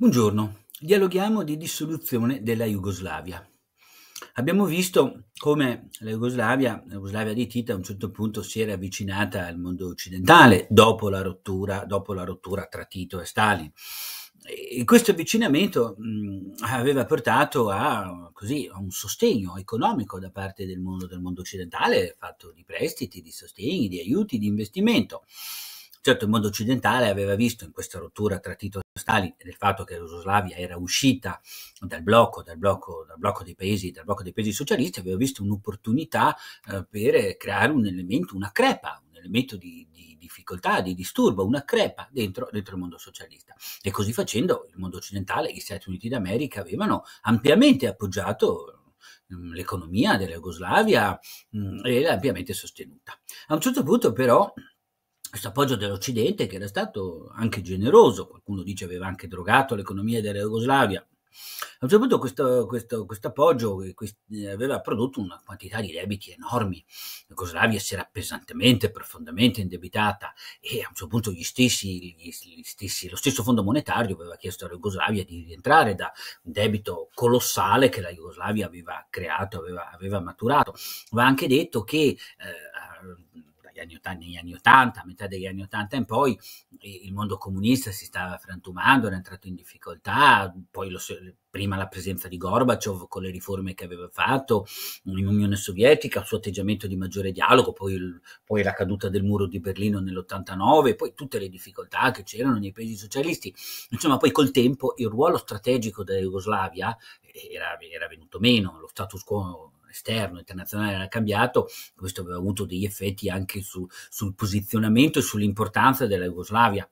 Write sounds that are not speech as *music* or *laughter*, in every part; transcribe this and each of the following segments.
Buongiorno, dialoghiamo di dissoluzione della Jugoslavia. Abbiamo visto come la Jugoslavia, la Jugoslavia di Tita a un certo punto si era avvicinata al mondo occidentale dopo la rottura, dopo la rottura tra Tito e Stalin. E questo avvicinamento mh, aveva portato a, così, a, un sostegno economico da parte del mondo, del mondo occidentale, fatto di prestiti, di sostegni, di aiuti, di investimento. Certo il mondo occidentale aveva visto in questa rottura tra Tito e Stalin e del fatto che la Jugoslavia era uscita dal blocco, dal blocco, dal blocco, dei, paesi, dal blocco dei, paesi, socialisti, aveva visto un'opportunità eh, per creare un elemento, una crepa, un elemento di, di difficoltà, di disturbo, una crepa dentro, dentro, il mondo socialista. E così facendo il mondo occidentale, gli Stati Uniti d'America avevano ampiamente appoggiato mm, l'economia della Jugoslavia mm, e l'ha ampiamente sostenuta. A un certo punto però questo appoggio dell'Occidente che era stato anche generoso, qualcuno dice aveva anche drogato l'economia della Jugoslavia. A un certo punto questo, questo, questo appoggio eh, quest, eh, aveva prodotto una quantità di debiti enormi. La Jugoslavia si era pesantemente, profondamente indebitata e a un certo punto gli stessi, gli, gli stessi, lo stesso Fondo Monetario aveva chiesto alla Jugoslavia di rientrare da un debito colossale che la Jugoslavia aveva creato, aveva, aveva maturato. Va anche detto che eh, negli anni 80, negli anni 80 a metà degli anni 80 in poi, il mondo comunista si stava frantumando, era entrato in difficoltà, poi lo, prima la presenza di Gorbaciov con le riforme che aveva fatto in Unione Sovietica, il suo atteggiamento di maggiore dialogo, poi, il, poi la caduta del muro di Berlino nell'89, poi tutte le difficoltà che c'erano nei paesi socialisti. Insomma, poi col tempo il ruolo strategico della Jugoslavia eh, era, era venuto meno, lo status quo esterno internazionale era cambiato, questo aveva avuto degli effetti anche su, sul posizionamento e sull'importanza della Jugoslavia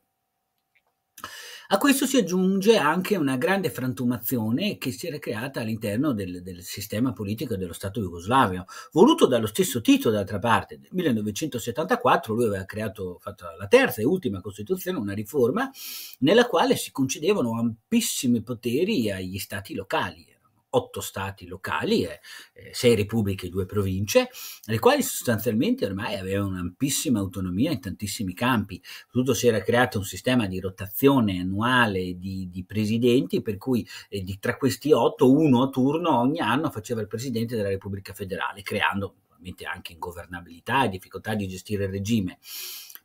a questo si aggiunge anche una grande frantumazione che si era creata all'interno del, del, sistema politico dello Stato jugoslavo, voluto dallo stesso Tito, d'altra parte. Nel 1974 lui aveva creato, fatto la terza e ultima Costituzione, una riforma nella quale si concedevano ampissimi poteri agli Stati locali otto stati locali, eh, sei repubbliche e due province, le quali sostanzialmente ormai avevano un'ampissima autonomia in tantissimi campi. Tutto si era creato un sistema di rotazione annuale di, di presidenti, per cui eh, di, tra questi otto, uno a turno ogni anno faceva il presidente della Repubblica federale, creando ovviamente anche ingovernabilità e difficoltà di gestire il regime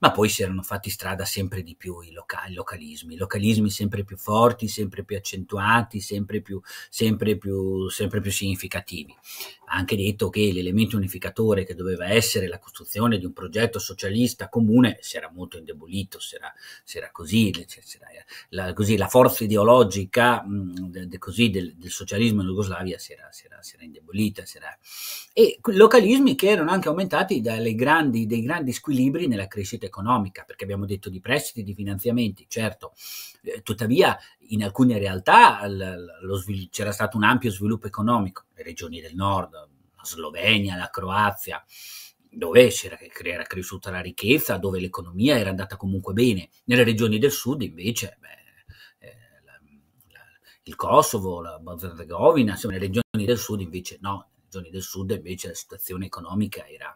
ma poi si erano fatti strada sempre di più i locali, localismi, localismi sempre più forti, sempre più accentuati, sempre più, sempre più, sempre più significativi. Ha anche detto che l'elemento unificatore che doveva essere la costruzione di un progetto socialista comune si era molto indebolito, si era, si era così, cioè, la, così, la, forza ideologica mh, de, de, così, del, del, socialismo in Jugoslavia si era, si era, si era indebolita. Si era... E localismi che erano anche aumentati dai grandi, grandi squilibri nella crescita economica, perché abbiamo detto di prestiti, di finanziamenti, certo, eh, tuttavia in alcune realtà c'era stato un ampio sviluppo economico, le regioni del nord, la Slovenia, la Croazia, dove era, era cresciuta la ricchezza, dove l'economia era andata comunque bene, nelle regioni del sud invece... Beh, eh, il Kosovo, la Bosnia Herzegovina, insomma, le regioni del sud invece no, le regioni del sud invece la situazione economica era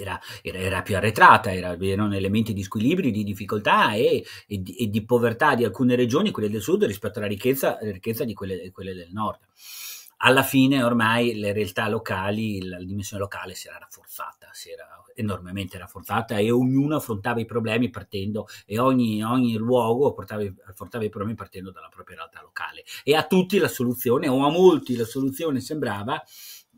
era, era, era, più arretrata, erano elementi di squilibri, di difficoltà e, e, di, e, di, povertà di alcune regioni, quelle del sud, rispetto alla ricchezza, ricchezza di quelle, quelle, del nord. Alla fine ormai le realtà locali, la dimensione locale si era rafforzata, si era enormemente rafforzata e ognuno affrontava i problemi partendo e ogni, ogni luogo portava, affrontava i problemi partendo dalla propria realtà locale. E a tutti la soluzione, o a molti la soluzione sembrava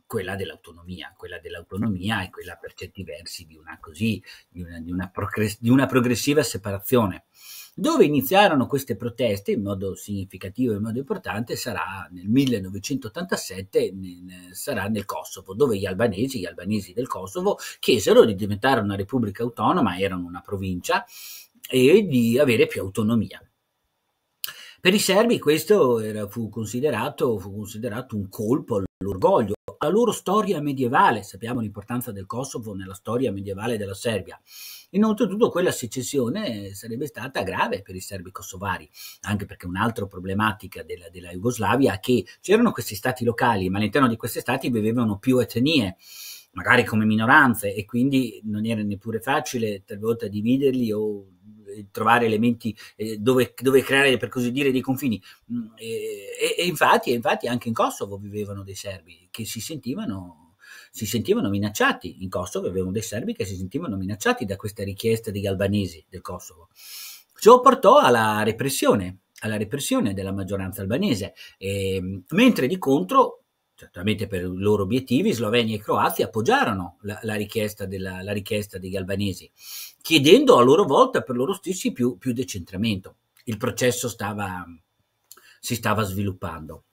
quella dell'autonomia, quella dell'autonomia e quella per certi versi di una, così, di una, di una, progress- di una progressiva separazione. Dove iniziarono queste proteste in modo significativo e in modo importante sarà nel 1987, nel, sarà nel Kosovo, dove gli albanesi, gli albanesi del Kosovo, chiesero di diventare una repubblica autonoma, erano una provincia, e di avere più autonomia. Per i serbi questo era, fu, considerato, fu, considerato, un colpo all'orgoglio, alla loro storia medievale, sappiamo l'importanza del Kosovo nella storia medievale della Serbia. Inoltre tutto quella secessione sarebbe stata grave per i serbi kosovari, anche perché un'altra problematica della, della Jugoslavia è che c'erano questi stati locali, ma all'interno di questi stati vivevano più etnie magari come minoranze e quindi non era neppure facile talvolta dividerli o trovare elementi eh, dove, dove, creare per così dire dei confini mm, e, e, infatti, e, infatti, anche in Kosovo vivevano dei serbi che si sentivano, si sentivano minacciati in Kosovo avevano dei serbi che si sentivano minacciati da questa richiesta degli albanesi del Kosovo ciò portò alla repressione alla repressione della maggioranza albanese, e, ehm, mentre di contro certamente per i loro obiettivi, Slovenia e Croazia appoggiarono la, la, richiesta, della, la richiesta, degli albanesi, chiedendo a loro volta per loro stessi più, più decentramento. Il processo stava, si stava sviluppando.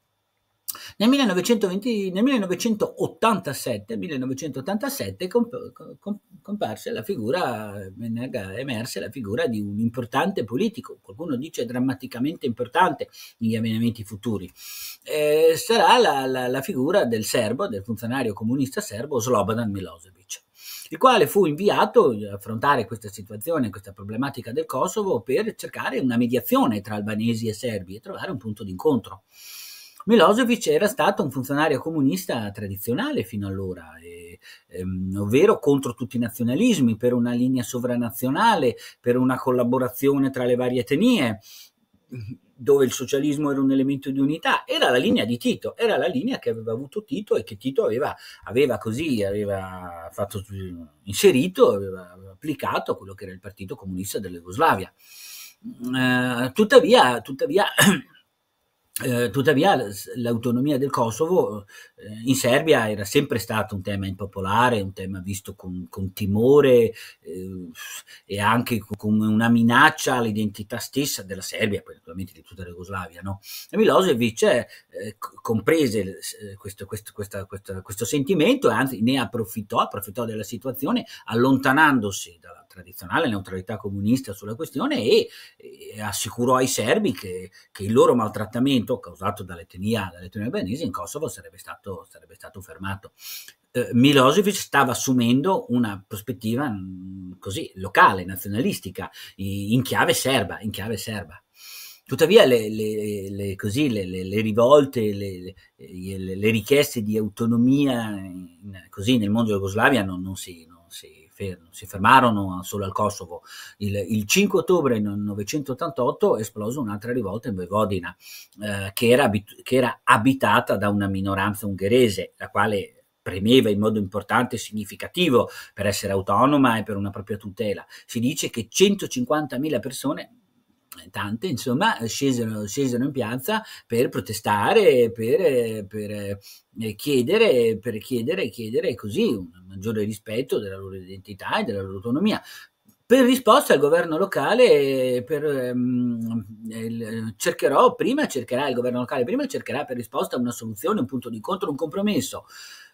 Nel, 1920, nel 1987, 1987 comp- comp- comparse la figura, emerse la figura di un importante politico, qualcuno dice drammaticamente importante negli avvenimenti futuri. Eh, sarà la, la, la figura del serbo, del funzionario comunista serbo Slobodan Milosevic il quale fu inviato ad affrontare questa situazione, questa problematica del Kosovo per cercare una mediazione tra albanesi e serbi e trovare un punto d'incontro. Milosevic era stato un funzionario comunista tradizionale fino allora, e, ehm, ovvero contro tutti i nazionalismi, per una linea sovranazionale, per una collaborazione tra le varie etnie dove il socialismo era un elemento di unità, era la linea di Tito, era la linea che aveva avuto Tito e che Tito aveva, aveva così, aveva fatto, inserito, aveva applicato a quello che era il Partito Comunista della Jugoslavia. Eh, tuttavia, tuttavia *clears throat* Eh, tuttavia l'autonomia del Kosovo eh, in Serbia era sempre stato un tema impopolare, un tema visto con, con timore eh, e anche come una minaccia all'identità stessa della Serbia, poi naturalmente di tutta la Jugoslavia. No? E Milosevic eh, comprese questo, questo, questa, questa, questo sentimento e anzi ne approfittò, approfittò della situazione allontanandosi dalla tradizionale neutralità comunista sulla questione e, e assicurò ai serbi che, che, il loro maltrattamento causato dall'etnia, dall'etnia albanese in Kosovo sarebbe stato, sarebbe stato fermato. Eh, Milosevic stava assumendo una prospettiva mh, mm, così locale, nazionalistica, in chiave serba, in chiave serba. Tuttavia le, le, le, così, le rivolte, eh, le, richieste di autonomia in, così nel mondo Jugoslavia non, non, si, non si fermo, si fermarono solo al Kosovo. Il, il 5 ottobre 1988 esplose un'altra rivolta in Voivodina, eh, che, era che era abitata da una minoranza ungherese, la quale premeva in modo importante e significativo per essere autonoma e per una propria tutela. Si dice che 150.000 persone tante insomma scesero, scesero in piazza per protestare, per, per, eh, chiedere, per chiedere, chiedere così un maggiore rispetto della loro identità e della loro autonomia. Per risposta il governo locale per, ehm, cercherò prima, cercherà il governo locale prima cercherà per risposta una soluzione, un punto di incontro, un compromesso.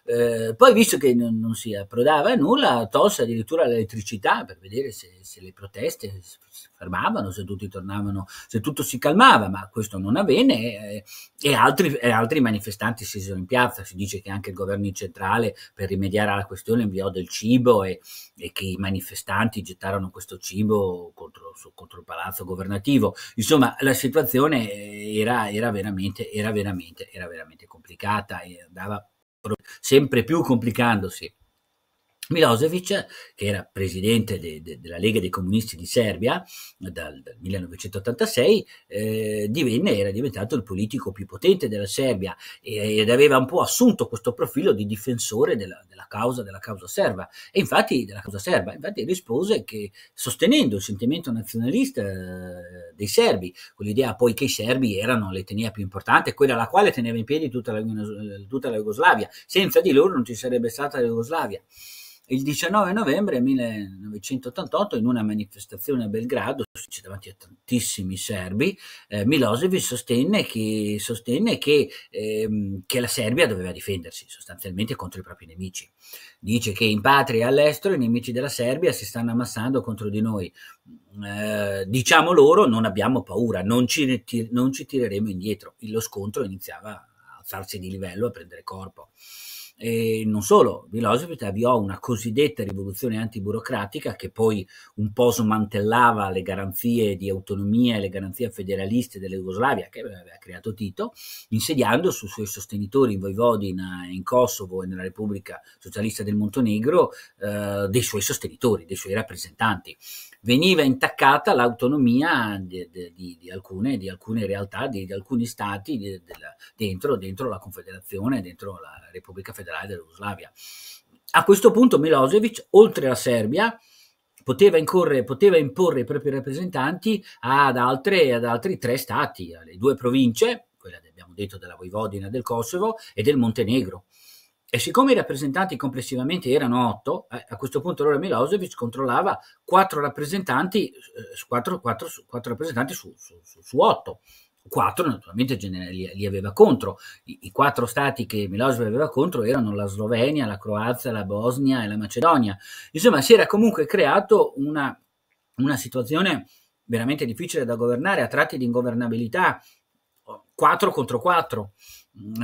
Eh, poi, visto che non, non, si approdava a nulla, tolse addirittura l'elettricità per vedere se, se le proteste si fermavano, se tutti tornavano, se tutto si calmava, ma questo non avvenne eh, e, altri, e altri manifestanti si sono in piazza. Si dice che anche il governo centrale, per rimediare alla questione, inviò del cibo e, e che i manifestanti gettarono questo cibo contro, su, contro, il palazzo governativo. Insomma, la situazione eh, era, era, veramente, era, veramente, era veramente complicata e andava sempre più complicandosi Milosevic, che era presidente de, de, della Lega dei Comunisti di Serbia dal, dal 1986, eh, divenne, era diventato il politico più potente della Serbia e, ed aveva un po' assunto questo profilo di difensore della, della, causa, della causa serba. E infatti, della causa serba, infatti rispose che sostenendo il sentimento nazionalista eh, dei serbi, con l'idea poi che i serbi erano l'etnia più importante, quella la quale teneva in piedi tutta la, tutta la Jugoslavia, senza di loro non ci sarebbe stata la Jugoslavia. Il 19 novembre 1988, in una manifestazione a Belgrado, davanti a tantissimi serbi, eh, Milosevic sostenne che, sostenne che, ehm, che la Serbia doveva difendersi sostanzialmente contro i propri nemici. Dice che in patria e all'estero i nemici della Serbia si stanno ammassando contro di noi. Mm, eh, diciamo loro non abbiamo paura, non ci, non ci tireremo indietro. E Lo scontro iniziava a alzarsi di livello, a prendere corpo. E non solo, Milosevic avviò una cosiddetta rivoluzione antiburocratica che poi un po' smantellava le garanzie di autonomia e le garanzie federaliste della che aveva creato Tito, insediando sui suoi sostenitori in Vojvodina, in Kosovo e nella Repubblica Socialista del Montenegro eh, dei suoi sostenitori, dei suoi rappresentanti veniva intaccata l'autonomia di, di, di, alcune, di alcune, realtà, di, alcuni stati della, dentro, dentro, la Confederazione, dentro la Repubblica Federale dell'Uslavia. A questo punto Milosevic, oltre alla Serbia, Poteva, incorre, poteva, imporre i propri rappresentanti ad, altre, ad, altri tre stati, alle due province, quella abbiamo detto della Voivodina del Kosovo e del Montenegro. E siccome i rappresentanti complessivamente erano otto, eh, a questo punto allora Milosevic controllava quattro rappresentanti, eh, quattro, quattro, quattro rappresentanti su, su, su, su, otto. Quattro naturalmente li, li aveva contro. I, I, quattro stati che Milosevic aveva contro erano la Slovenia, la Croazia, la Bosnia e la Macedonia. Insomma, si era comunque creato una, una situazione veramente difficile da governare, a tratti di ingovernabilità, quattro contro quattro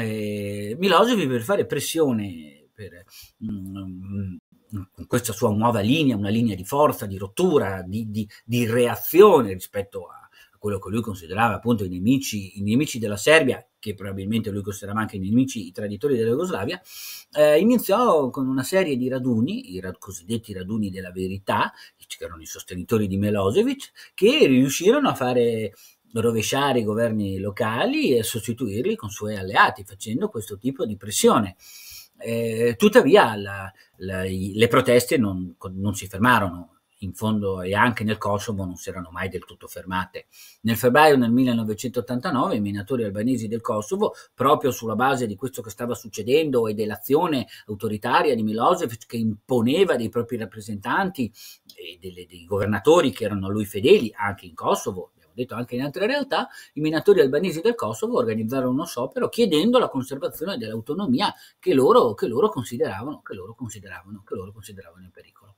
eh, Milosevic per fare pressione per mh, mm, mh, mm, questa sua nuova linea, una linea di forza, di rottura, di, di, di reazione rispetto a, quello che lui considerava appunto i nemici, i nemici, della Serbia, che probabilmente lui considerava anche i nemici, i traditori della Jugoslavia, eh, iniziò con una serie di raduni, i rad- cosiddetti raduni della verità, che erano i sostenitori di Milosevic, che riuscirono a fare rovesciare i governi locali e sostituirli con suoi alleati, facendo questo tipo di pressione. Eh, tuttavia la, la, i, le proteste non, non, si fermarono, in fondo e anche nel Kosovo non si erano mai del tutto fermate. Nel febbraio del 1989 i minatori albanesi del Kosovo, proprio sulla base di questo che stava succedendo e dell'azione autoritaria di Milosevic che imponeva dei propri rappresentanti e delle, dei governatori che erano a lui fedeli anche in Kosovo, detto anche in altre realtà, i minatori albanesi del Kosovo organizzarono uno sciopero chiedendo la conservazione dell'autonomia che loro, che loro, consideravano, che loro, consideravano, che loro consideravano in pericolo.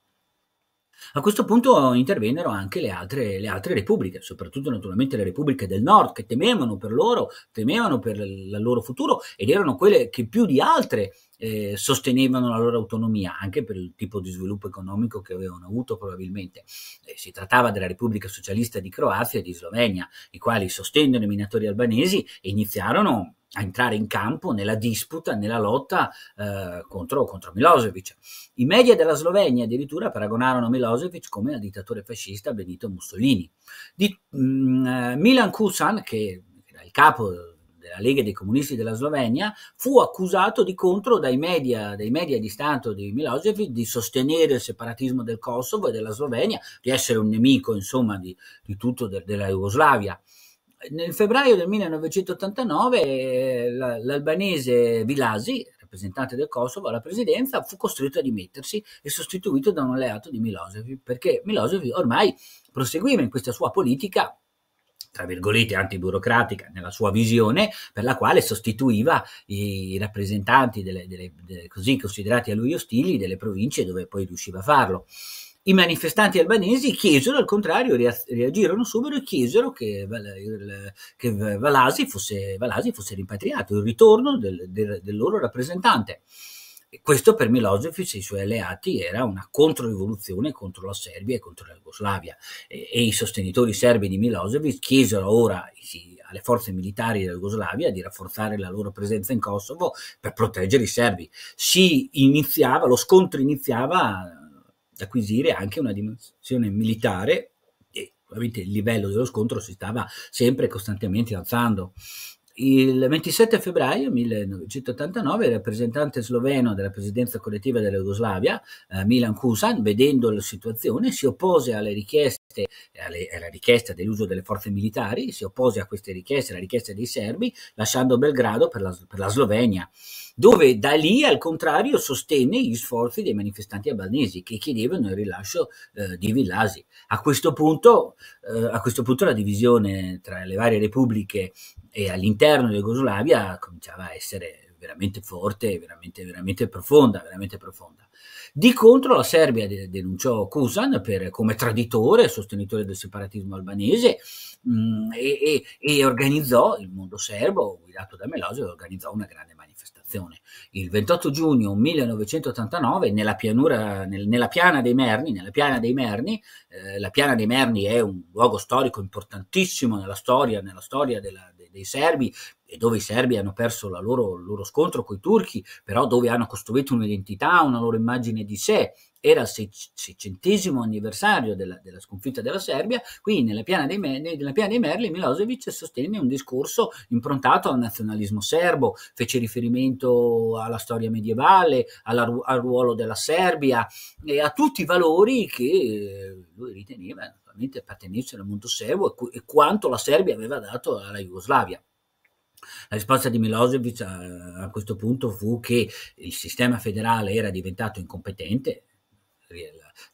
A questo punto intervennero anche le altre, le altre, repubbliche, soprattutto naturalmente le repubbliche del nord, che temevano per loro, temevano per il loro futuro ed erano quelle che più di altre eh, sostenevano la loro autonomia anche per il tipo di sviluppo economico che avevano avuto probabilmente. Eh, si trattava della Repubblica Socialista di Croazia e di Slovenia, i quali sostengono i minatori albanesi e iniziarono a entrare in campo nella disputa, nella lotta eh, contro, contro, Milosevic. I media della Slovenia addirittura paragonarono Milosevic come al dittatore fascista Benito Mussolini. Di, mh, mm, eh, Milan Kusan, che era il capo della Lega dei Comunisti della Slovenia, fu accusato di contro dai media, dai media di Stato di Milosevic di sostenere il separatismo del Kosovo e della Slovenia, di essere un nemico insomma di, di tutto de, della Jugoslavia. Nel febbraio del 1989 eh, l'albanese Vilasi, rappresentante del Kosovo alla presidenza, fu costretto a dimettersi e sostituito da un alleato di Milosevic, perché Milosevic ormai proseguiva in questa sua politica tra virgolette, antiburocratica nella sua visione, per la quale sostituiva i rappresentanti delle, delle, delle, così considerati a lui ostili delle province dove poi riusciva a farlo. I manifestanti albanesi chiesero, al contrario, reagirono subito e chiesero che, che Valasi, fosse, Valasi, fosse, rimpatriato, il ritorno del, del, del loro rappresentante. E questo per Milosevic e i suoi alleati era una controrivoluzione contro la Serbia e contro la Jugoslavia e, e i sostenitori serbi di Milosevic chiesero ora alle forze militari della Jugoslavia di rafforzare la loro presenza in Kosovo per proteggere i serbi. Si iniziava, lo scontro iniziava ad acquisire anche una dimensione militare e ovviamente il livello dello scontro si stava sempre costantemente alzando. Il 27 febbraio 1989 il rappresentante sloveno della presidenza collettiva della Jugoslavia, eh, Milan Kusan, vedendo la situazione, si oppose alle richieste, alle, alla richiesta dell'uso delle forze militari, si oppose a queste richieste, alla richiesta dei serbi, lasciando Belgrado per la, per la Slovenia dove da lì al contrario sostenne gli sforzi dei manifestanti albanesi che chiedevano il rilascio eh, di Villasi. A questo, punto, eh, a questo punto la divisione tra le varie repubbliche e all'interno dell'Jugoslavia cominciava a essere veramente forte, veramente, veramente profonda, veramente profonda. Di contro la Serbia denunciò Kusan per, come traditore, sostenitore del separatismo albanese mh, mm, e, e, e, organizzò, il mondo serbo, guidato da Meloso, organizzò una grande manifestazione. Il 28 giugno 1989 nella, pianura, nel, nella piana dei Merni, piana dei Merni eh, la piana dei Merni è un luogo storico importantissimo nella storia, nella storia della, dei serbi e dove i serbi hanno perso loro, il loro scontro con i turchi, però dove hanno costruito un'identità, una loro immagine di sé. Era il seicentesimo anniversario della, della, sconfitta della Serbia, quindi nella piana, dei, nella piana dei Merli Milosevic sostenne un discorso improntato al nazionalismo serbo, fece riferimento alla storia medievale, alla, al ruolo della Serbia e a tutti i valori che lui riteneva naturalmente appartenessero al mondo serbo e, e quanto la Serbia aveva dato alla Jugoslavia. La risposta di Milosevic a, a questo punto fu che il sistema federale era diventato incompetente,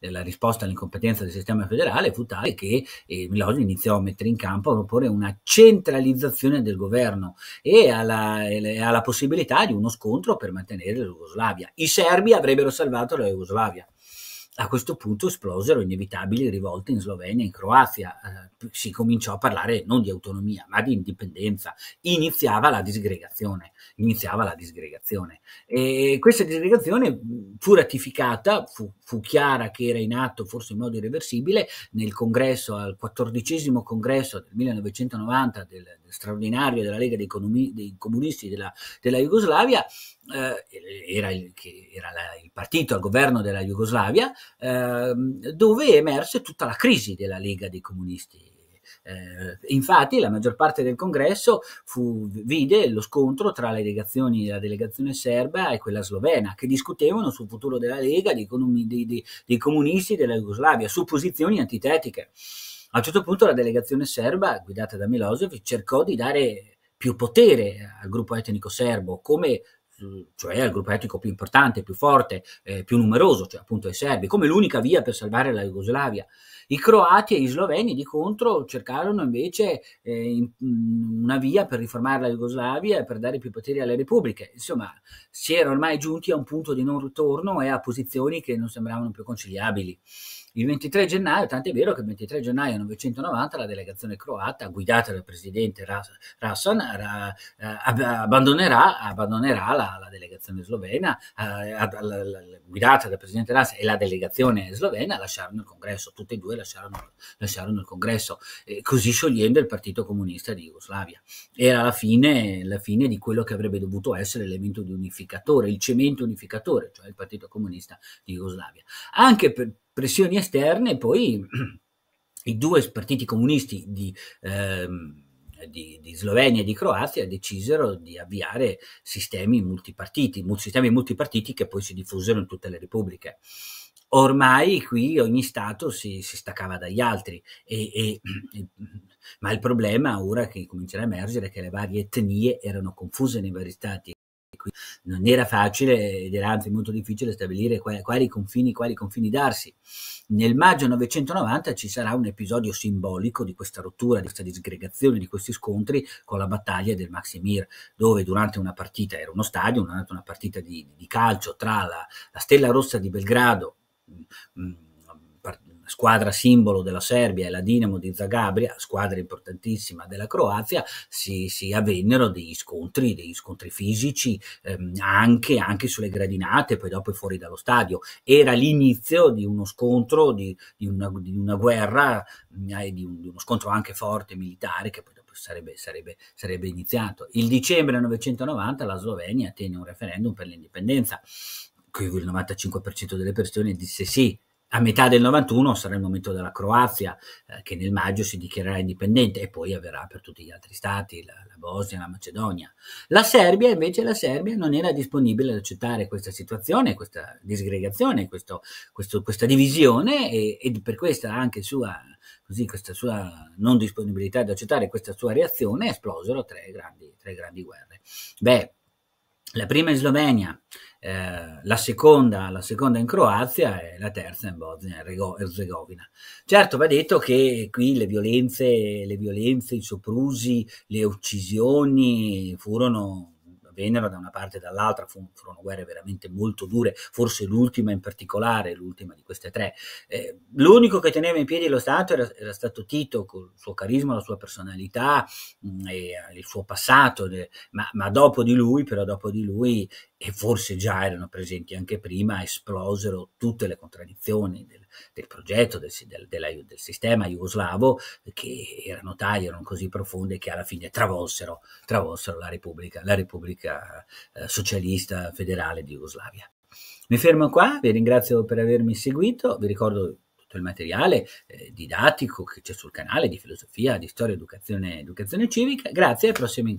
la risposta all'incompetenza del sistema federale fu tale che eh, Milosi iniziò a mettere in campo a proporre una centralizzazione del governo e alla, e alla possibilità di uno scontro per mantenere la Jugoslavia. I serbi avrebbero salvato la Jugoslavia a questo punto esplosero inevitabili rivolte in Slovenia e in Croazia. Eh, si cominciò a parlare non di autonomia, ma di indipendenza. Iniziava la disgregazione. Iniziava la disgregazione. E questa disgregazione fu ratificata, fu, fu, chiara che era in atto, forse in modo irreversibile, nel congresso, al quattordicesimo congresso del 1990 del, del straordinario della Lega dei, Comun- dei Comunisti della, della Jugoslavia, eh, era, il, che era la, il partito al governo della Jugoslavia, Ehm, dove emerse tutta la crisi della Lega dei Comunisti eh, infatti la maggior parte del congresso fu, vide lo scontro tra le delegazioni, la delegazione serba e quella slovena che discutevano sul futuro della Lega, dei, dei, dei, dei comunisti della Jugoslavia, su posizioni antitetiche. A un certo punto la delegazione serba, guidata da Milosevic, cercò di dare più potere al gruppo etnico serbo, come cioè al gruppo etnico più importante, più forte, eh, più numeroso, cioè appunto i serbi, come l'unica via per salvare la Jugoslavia. I croati e gli sloveni di contro cercarono invece eh, in, mm, una via per riformare la Jugoslavia e per dare più poteri alle repubbliche. Insomma, si era ormai giunti a un punto di non ritorno e a posizioni che non sembravano più conciliabili. Il 23 gennaio, tant'è vero che il 23 gennaio 1990 la delegazione croata, guidata dal presidente Rasson, eh, abbandonerà, abbandonerà la, la, delegazione slovena, eh, guidata dal presidente Rasson e la delegazione slovena lasciarono il congresso, tutte e due lasciarono, lasciarono il congresso, così sciogliendo il Partito Comunista di Jugoslavia. Era la fine, la fine di quello che avrebbe dovuto essere l'elemento unificatore, il cemento unificatore, cioè il Partito Comunista di Jugoslavia. Anche per, pressioni esterne e poi i due partiti comunisti di, ehm, di, di, Slovenia e di Croazia decisero di avviare sistemi multipartiti, sistemi multipartiti che poi si diffusero in tutte le repubbliche. Ormai qui ogni Stato si, si staccava dagli altri, e, e, e, *clears throat* ma il problema ora che comincerà a emergere è che le varie etnie erano confuse nei vari Stati. Quindi non era facile ed era anzi molto difficile stabilire quali, confini, quali confini darsi. Nel maggio 990 ci sarà un episodio simbolico di questa rottura, di questa disgregazione, di questi scontri con la battaglia del Maximir, dove durante una partita, era uno stadio, durante una partita di, di calcio tra la, la Stella Rossa di Belgrado, mh, mm, mm, squadra simbolo della Serbia e la Dinamo di Zagabria, squadra importantissima della Croazia, si, si avvennero degli scontri, degli scontri fisici ehm, anche, anche, sulle gradinate, poi dopo fuori dallo stadio. Era l'inizio di uno scontro, di, di, una, di una, guerra, mm, eh, di, un, di uno scontro anche forte militare che poi dopo Sarebbe, sarebbe, sarebbe, iniziato. Il dicembre 1990 la Slovenia tiene un referendum per l'indipendenza, cui il 95% delle persone disse sì, a metà del 91 sarà il momento della Croazia, eh, che nel maggio si dichiarerà indipendente e poi avverrà per tutti gli altri stati, la, la, Bosnia, la Macedonia. La Serbia, invece, la Serbia non era disponibile ad accettare questa situazione, questa disgregazione, questo, questo, questa divisione e, e, per questa anche sua, così, questa sua non disponibilità ad accettare questa sua reazione esplosero tre grandi, tre grandi guerre. Beh, la prima in Slovenia, eh, la, seconda, la, seconda, in Croazia e la terza in Bosnia e Herzegovina. Certo, va detto che qui le violenze, le violenze, i soprusi, le uccisioni furono vennero da una parte e dall'altra, furono guerre veramente molto dure, forse l'ultima in particolare, l'ultima di queste tre. Eh, l'unico che teneva in piedi lo Stato era, era stato Tito, con il suo carisma, la sua personalità mh, mm, e il suo passato, de, ma, ma, dopo di lui, però dopo di lui e forse già erano presenti anche prima, esplosero tutte le contraddizioni del, del progetto, del, del, del, sistema jugoslavo, che erano tali, erano così profonde che alla fine travolsero, travolsero la Repubblica, la Repubblica eh, Socialista Federale di Jugoslavia. Mi fermo qua, vi ringrazio per avermi seguito, vi ricordo tutto il materiale eh, didattico che c'è sul canale di filosofia, di storia, educazione, educazione civica. Grazie, e prossimi